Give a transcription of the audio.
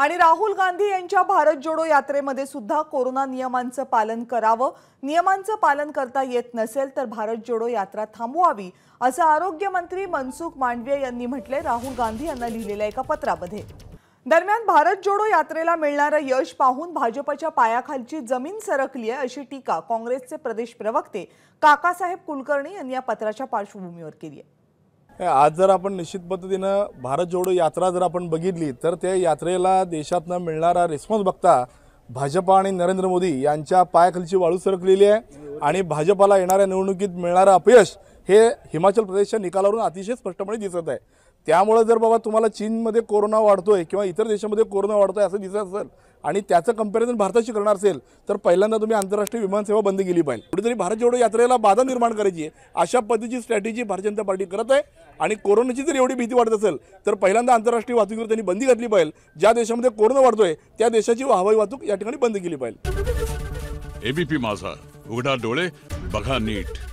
आणि राहुल गांधी यांच्या भारत जोडो यात्रेमध्ये सुद्धा कोरोना नियमांचं पालन करावं नियमांचं पालन करता येत नसेल तर भारत जोडो यात्रा थांबवावी असं आरोग्यमंत्री मनसुख मांडवीय यांनी म्हटले राहुल गांधी यांना लिहिलेल्या एका पत्रामध्ये दरम्यान भारत जोडो यात्रेला मिळणारं यश पाहून भाजपच्या पायाखालची जमीन सरकली आहे अशी टीका काँग्रेसचे प्रदेश प्रवक्ते काकासाहेब कुलकर्णी यांनी या पत्राच्या पार्श्वभूमीवर केली आहे आज जर आपण निश्चित पद्धतीनं भारत जोडो यात्रा जर आपण बघितली तर त्या यात्रेला देशातनं मिळणारा रिस्पॉन्स बघता भाजपा आणि नरेंद्र मोदी यांच्या पायाखालची वाळू सरकलेली आहे आणि भाजपाला येणाऱ्या निवडणुकीत मिळणारं अपयश हे हिमाचल प्रदेशच्या निकालावरून अतिशय स्पष्टपणे दिसत आहे त्यामुळे जर बाबा तुम्हाला चीनमध्ये कोरोना वाढतोय किंवा इतर देशामध्ये कोरोना वाढतोय असं दिसत असेल आणि त्याचं कम्पॅरिझन भारताशी करणार असेल तर पहिल्यांदा तुम्ही आंतरराष्ट्रीय विमानसेवा बंद केली पाहिजे कुठेतरी भारत जोडो यात्रेला बाधा निर्माण करायची आहे अशा पद्धतीची स्ट्रॅटेजी भारतीय जनता पार्टी करत आहे आणि कोरोनाची जर एवढी भीती वाढत असेल तर पहिल्यांदा आंतरराष्ट्रीय वाहतुकीवर त्यांनी बंदी घातली पाहिजे ज्या देशामध्ये कोरोना वाढतोय त्या देशाची हवाई वाहतूक या ठिकाणी बंद केली पाहिजे एबीपी माझा उघडा डोळे बघा नीट